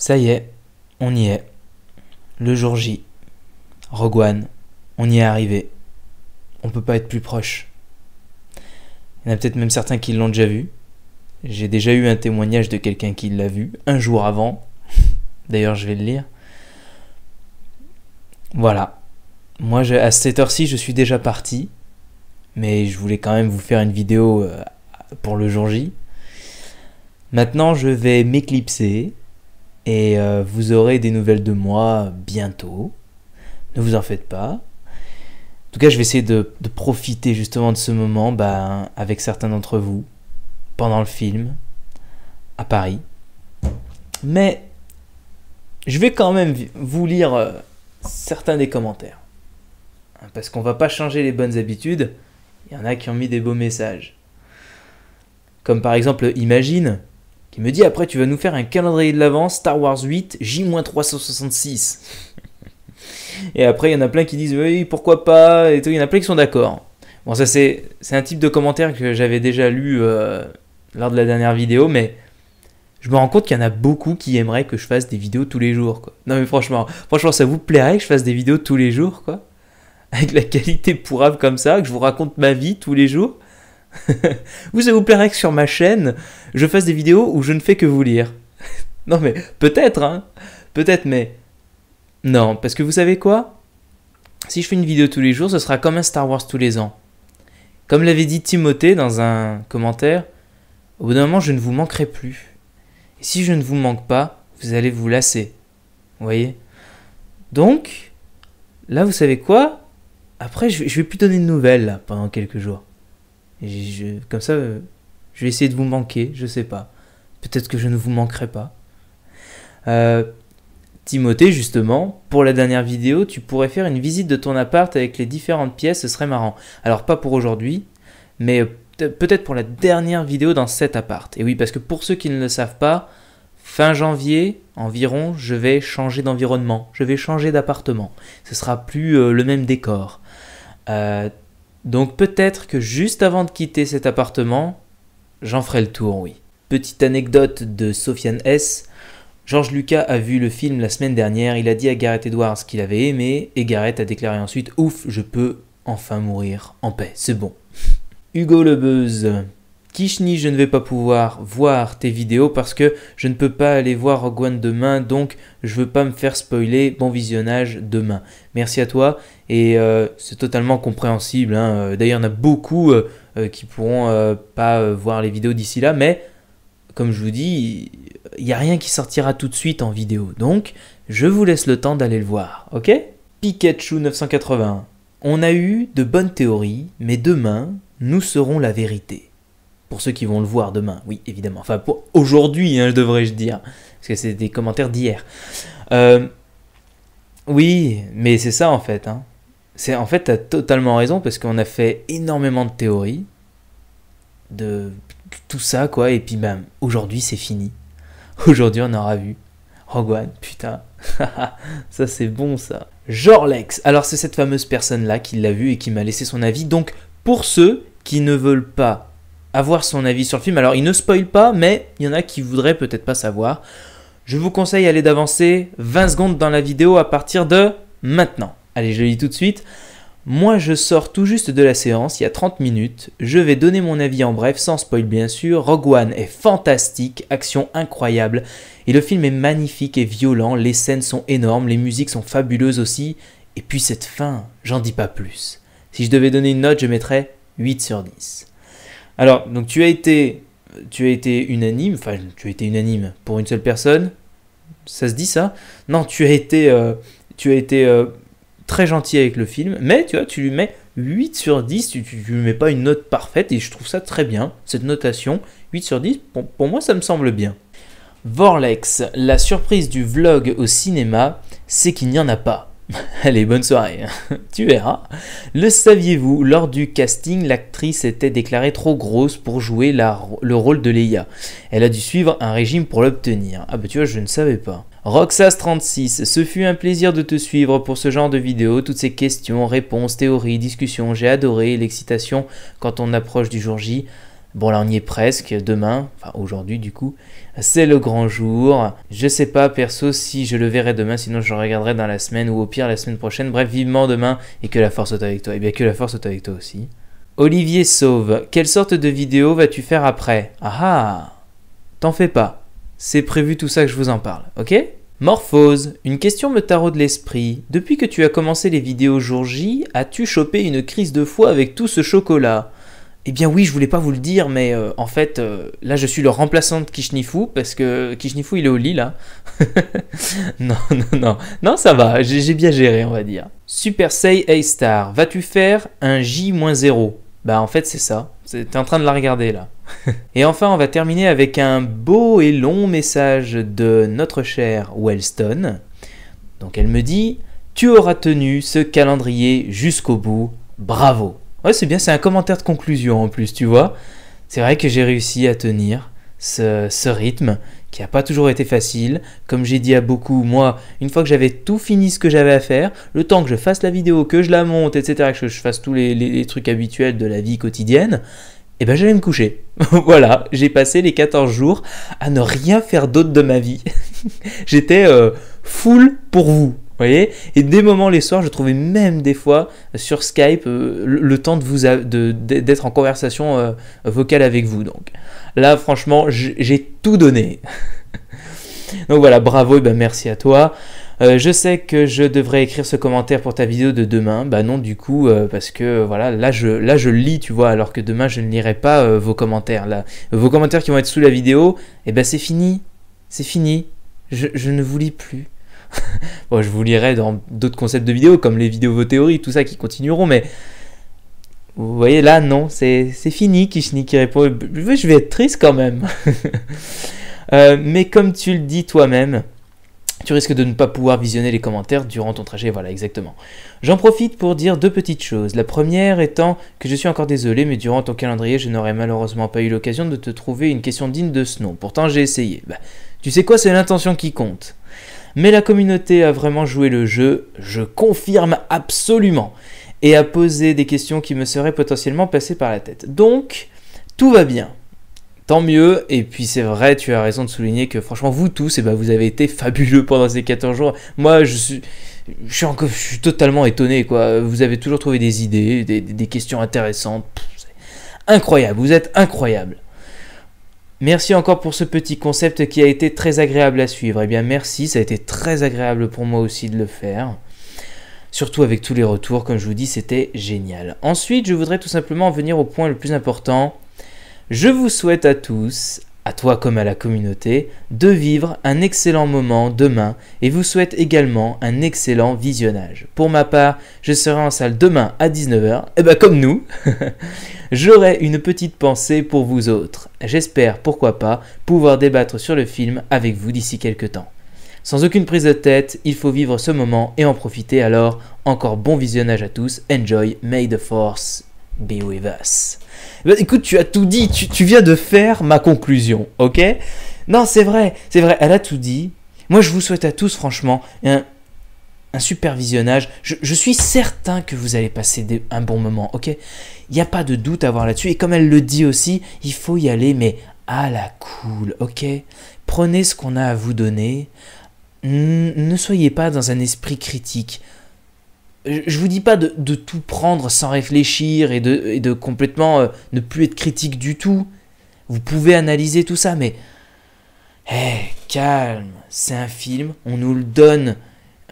Ça y est, on y est. Le jour J. Rogue One, on y est arrivé. On peut pas être plus proche. Il y en a peut-être même certains qui l'ont déjà vu. J'ai déjà eu un témoignage de quelqu'un qui l'a vu un jour avant. D'ailleurs, je vais le lire. Voilà. Moi, à cette heure-ci, je suis déjà parti. Mais je voulais quand même vous faire une vidéo euh, pour le jour J. Maintenant, je vais m'éclipser et euh, vous aurez des nouvelles de moi bientôt. Ne vous en faites pas. En tout cas, je vais essayer de, profiter justement de ce moment ben, avec certains d'entre vous pendant le film à Paris. Mais je vais quand même vous lire euh, certains des commentaires. Hein, parce qu'on va pas changer les bonnes habitudes. Il y en a qui ont mis des beaux messages. Comme par exemple, imagine, qui me dit après tu vas nous faire un calendrier de l'avance Star Wars 8 J-366. et après il y en a plein qui disent oui pourquoi pas et tout, il y en a plein qui sont d'accord. Bon ça c'est un type de commentaire que j'avais déjà lu euh, lors de la dernière vidéo mais je me rends compte qu'il y en a beaucoup qui aimeraient que je fasse des vidéos tous les jours quoi. Non mais franchement, franchement ça vous plairait que je fasse des vidéos tous les jours quoi avec la qualité pourrave comme ça, que je vous raconte ma vie tous les jours. vous, ça vous plairait que sur ma chaîne, je fasse des vidéos où je ne fais que vous lire. non mais peut-être, hein. Peut-être, mais... Non, parce que vous savez quoi Si je fais une vidéo tous les jours, ce sera comme un Star Wars tous les ans. Comme l'avait dit Timothée dans un commentaire, au bout d'un moment, je ne vous manquerai plus. Et si je ne vous manque pas, vous allez vous lasser. Vous voyez Donc, là, vous savez quoi Après, je vais plus donner de nouvelles pendant quelques jours je, comme ça, je vais essayer de vous manquer, je sais pas. Peut-être que je ne vous manquerai pas. Euh, Timothée, justement, pour la dernière vidéo, tu pourrais faire une visite de ton appart avec les différentes pièces, ce serait marrant. Alors pas pour aujourd'hui, mais peut-être pour la dernière vidéo dans cet appart. Et oui, parce que pour ceux qui ne le savent pas, fin janvier environ, je vais changer d'environnement, je vais changer d'appartement. Ce sera plus euh, le même décor. Euh, donc peut-être que juste avant de quitter cet appartement, j'en ferai le tour, oui. Petite anecdote de Sofiane S. George Lucas a vu le film la semaine dernière, il a dit à Gareth Edwards qu'il avait aimé, et Gareth a déclaré ensuite Ouf, je peux enfin mourir en paix, c'est bon. Hugo Lebeuze. Kishni, je ne vais pas pouvoir voir tes vidéos parce que je ne peux pas aller voir Rogue One demain, donc je veux pas me faire spoiler. Bon visionnage demain. Merci à toi et euh, c'est totalement compréhensible. Hein. Euh, d'ailleurs, il y en a beaucoup euh, qui pourront pas voir les vidéos d'ici là, mais comme je vous dis, il n'y a rien qui sortira tout de suite en vidéo, donc je vous laisse le temps d'aller le voir, ok Pikachu 980 On a eu de bonnes théories, mais demain, nous serons la vérité. Pour ceux qui vont le voir demain, oui, évidemment. Enfin, pour aujourd'hui, je hein, devrais-je dire. Parce que c'est des commentaires d'hier. Euh, oui, mais c'est ça en fait. Hein. C'est en fait, t'as totalement raison parce qu'on a fait énormément de théories de tout ça quoi. Et puis ben, aujourd'hui c'est fini. Aujourd'hui on aura vu Rogue oh, One, putain. ça c'est bon ça. Jorlex. Alors c'est cette fameuse personne là qui l'a vu et qui m'a laissé son avis. Donc pour ceux qui ne veulent pas avoir son avis sur le film. Alors, il ne spoil pas, mais il y en a qui voudraient peut-être pas savoir. Je vous conseille d'aller d'avancer 20 secondes dans la vidéo à partir de maintenant. Allez, je le dis tout de suite. Moi, je sors tout juste de la séance, il y a 30 minutes. Je vais donner mon avis en bref, sans spoil bien sûr. Rogue One est fantastique, action incroyable. Et le film est magnifique et violent, les scènes sont énormes, les musiques sont fabuleuses aussi. Et puis cette fin, j'en dis pas plus. Si je devais donner une note, je mettrais 8 sur 10. Alors, donc tu as été, tu as été unanime, enfin tu as été unanime pour une seule personne. Ça se dit ça Non, tu as été, euh, tu as été euh, très gentil avec le film, mais tu vois, tu lui mets 8 sur 10, tu, tu, lui mets pas une note parfaite et je trouve ça très bien, cette notation. 8 sur 10, pour moi ça me semble bien. Vorlex, la surprise du vlog au cinéma, c'est qu'il n'y en a pas. Allez, bonne soirée. Hein. tu verras. Le saviez-vous, lors du casting, l'actrice était déclarée trop grosse pour jouer le rôle de Leia. Elle a dû suivre un régime pour l'obtenir. Ah bah tu vois, je ne savais pas. Roxas36, ce fut un plaisir de te suivre pour ce genre de vidéo, toutes ces questions, réponses, théories, discussions, j'ai adoré l'excitation quand on approche du jour J. Bon là on y est presque, demain, enfin aujourd'hui du coup, c'est le grand jour. Je sais pas perso si je le verrai demain, sinon je regarderai dans la semaine ou au pire la semaine prochaine. Bref, vivement demain et que la force soit avec toi. Et eh bien que la force soit avec toi aussi. Olivier Sauve, quelle sorte de vidéo vas-tu faire après Ah ah T'en fais pas. C'est prévu tout ça que je vous en parle, ok Morphose, une question me taraude l'esprit. Depuis que tu as commencé les vidéos jour J, as-tu chopé une crise de foi avec tout ce chocolat eh bien oui, je voulais pas vous le dire, mais euh, en fait, euh, là je suis le remplaçant de Kishnifu, parce que Kishnifu il est au lit là. non, non, non, non, ça va, j'ai bien géré, on va dire. Super Say A-Star, vas-tu faire un J-0 Bah en fait c'est ça, t'es en train de la regarder là. et enfin, on va terminer avec un beau et long message de notre chère Wellstone. Donc elle me dit, tu auras tenu ce calendrier jusqu'au bout, bravo Ouais, c'est bien, c'est un commentaire de conclusion en plus, tu vois. C'est vrai que j'ai réussi à tenir ce, rythme qui n'a pas toujours été facile. Comme j'ai dit à beaucoup, moi, une fois que j'avais tout fini ce que j'avais à faire, le temps que je fasse la vidéo, que je la monte, etc., que je fasse tous les, trucs habituels de la vie quotidienne, eh ben j'allais me coucher. voilà, j'ai passé les 14 jours à ne rien faire d'autre de ma vie. J'étais euh, full pour vous, voyez Et des moments les soirs, je trouvais même des fois euh, sur Skype euh, le, temps de vous d'être en conversation euh, vocale avec vous. Donc là, franchement, j'ai tout donné. donc voilà, bravo et ben merci à toi. je sais que je devrais écrire ce commentaire pour ta vidéo de demain. Bah non, du coup, parce que voilà, là je, là je lis, tu vois, alors que demain je ne lirai pas vos commentaires. Là. Vos commentaires qui vont être sous la vidéo, et eh ben c'est fini. C'est fini. je ne vous lis plus. bon, je vous lirai dans d'autres concepts de vidéos, comme les vidéos vos théories, tout ça qui continueront, mais vous voyez là, non, c'est fini, Kishni qui répond. Je vais être triste quand même. Euh, mais comme tu le dis toi-même, tu risques de ne pas pouvoir visionner les commentaires durant ton trajet, voilà exactement. J'en profite pour dire deux petites choses. La première étant que je suis encore désolé, mais durant ton calendrier, je n'aurais malheureusement pas eu l'occasion de te trouver une question digne de ce nom. Pourtant, j'ai essayé. Bah, tu sais quoi, c'est l'intention qui compte. Mais la communauté a vraiment joué le jeu, je confirme absolument, et a posé des questions qui me seraient potentiellement passées par la tête. Donc, tout va bien. Tant mieux, et puis c'est vrai, tu as raison de souligner que franchement, vous tous, eh ben, vous avez été fabuleux pendant ces 14 jours. Moi, je suis... Je suis, totalement étonné, quoi. Vous avez toujours trouvé des idées, des, questions intéressantes. incroyable, vous êtes incroyable. Merci encore pour ce petit concept qui a été très agréable à suivre. Eh bien merci, ça a été très agréable pour moi aussi de le faire. Surtout avec tous les retours, comme je vous dis, c'était génial. Ensuite, je voudrais tout simplement venir au point le plus important. Je vous souhaite à tous à toi comme à la communauté, de vivre un excellent moment demain et vous souhaite également un excellent visionnage. Pour ma part, je serai en salle demain à 19h, et bah comme nous, j'aurai une petite pensée pour vous autres. J'espère, pourquoi pas, pouvoir débattre sur le film avec vous d'ici quelques temps. Sans aucune prise de tête, il faut vivre ce moment et en profiter alors. Encore bon visionnage à tous, enjoy, may the force Be with us. Bah, écoute, tu as tout dit, tu, viens de faire ma conclusion, ok Non, c'est vrai, c'est vrai, elle a tout dit. Moi, je vous souhaite à tous, franchement, un, un super visionnage. Je, suis certain que vous allez passer un bon moment, ok Il n'y a pas de doute à avoir là-dessus. Et comme elle le dit aussi, il faut y aller, mais à la cool, ok Prenez ce qu'on a à vous donner. ne soyez pas dans un esprit critique je vous dis pas de, tout prendre sans réfléchir et de, complètement euh, ne plus être critique du tout. Vous pouvez analyser tout ça, mais Eh, calme, c'est un film, on nous le donne.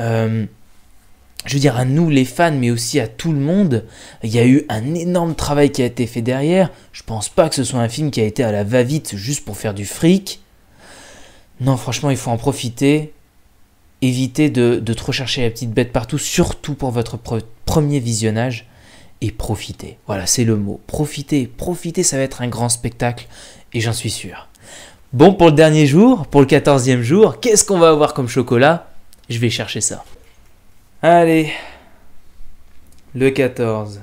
Euh, je veux dire à nous les fans, mais aussi à tout le monde. Il y a eu un énorme travail qui a été fait derrière. Je pense pas que ce soit un film qui a été à la va-vite juste pour faire du fric. Non, franchement, il faut en profiter évitez de, trop chercher la petite bête partout, surtout pour votre premier visionnage, et profitez. Voilà, c'est le mot. Profitez, profitez, ça va être un grand spectacle, et j'en suis sûr. Bon, pour le dernier jour, pour le quatorzième jour, qu'est-ce qu'on va avoir comme chocolat Je vais chercher ça. Allez, le 14.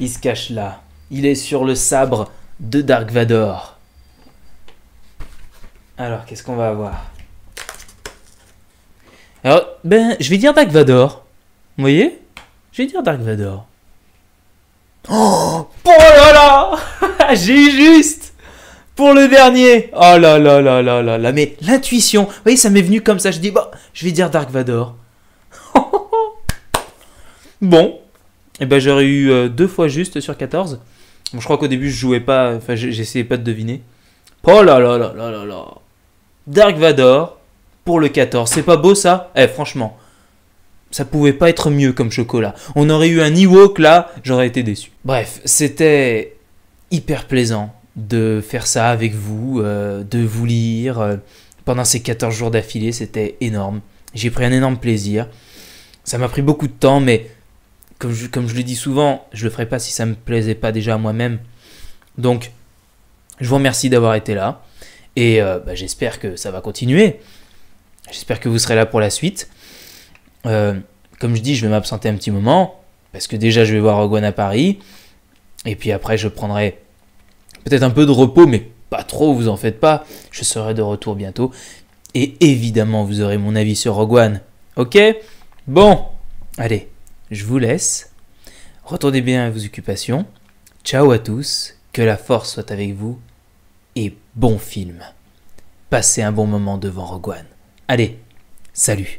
Il se cache là. Il est sur le sabre de Dark Vador. Alors, qu'est-ce qu'on va avoir alors, ben, je vais dire Dark Vador. Vous voyez Je vais dire Dark Vador. Oh, oh là là J'ai eu juste pour le dernier. Oh là là là là là là. Mais l'intuition, vous voyez, ça m'est venu comme ça. Je dis, bah, je vais dire Dark Vador. bon. Et eh ben j'aurais eu euh, deux fois juste sur 14. Bon, je crois qu'au début, je jouais pas. Enfin, j'essayais pas de deviner. Oh là là là là là là. Dark Vador le 14. C'est pas beau ça Eh franchement, ça pouvait pas être mieux comme chocolat. On aurait eu un Ewok là, j'aurais été déçu. Bref, c'était hyper plaisant de faire ça avec vous, euh, de vous lire. Euh, pendant ces 14 jours d'affilée, c'était énorme. J'ai pris un énorme plaisir. Ça m'a pris beaucoup de temps, mais comme je, le dis souvent, je le ferais pas si ça me plaisait pas déjà à moi-même. Donc, je vous remercie d'avoir été là. Et euh, bah, j'espère que ça va continuer. J'espère que vous serez là pour la suite. Euh, comme je dis, je vais m'absenter un petit moment, parce que déjà je vais voir Rogue One à Paris, et puis après je prendrai peut-être un peu de repos, mais pas trop, vous en faites pas, je serai de retour bientôt, et évidemment vous aurez mon avis sur Rogue One, ok Bon, allez, je vous laisse, retournez bien à vos occupations, ciao à tous, que la force soit avec vous, et bon film. Passez un bon moment devant Rogue One. Allez, salut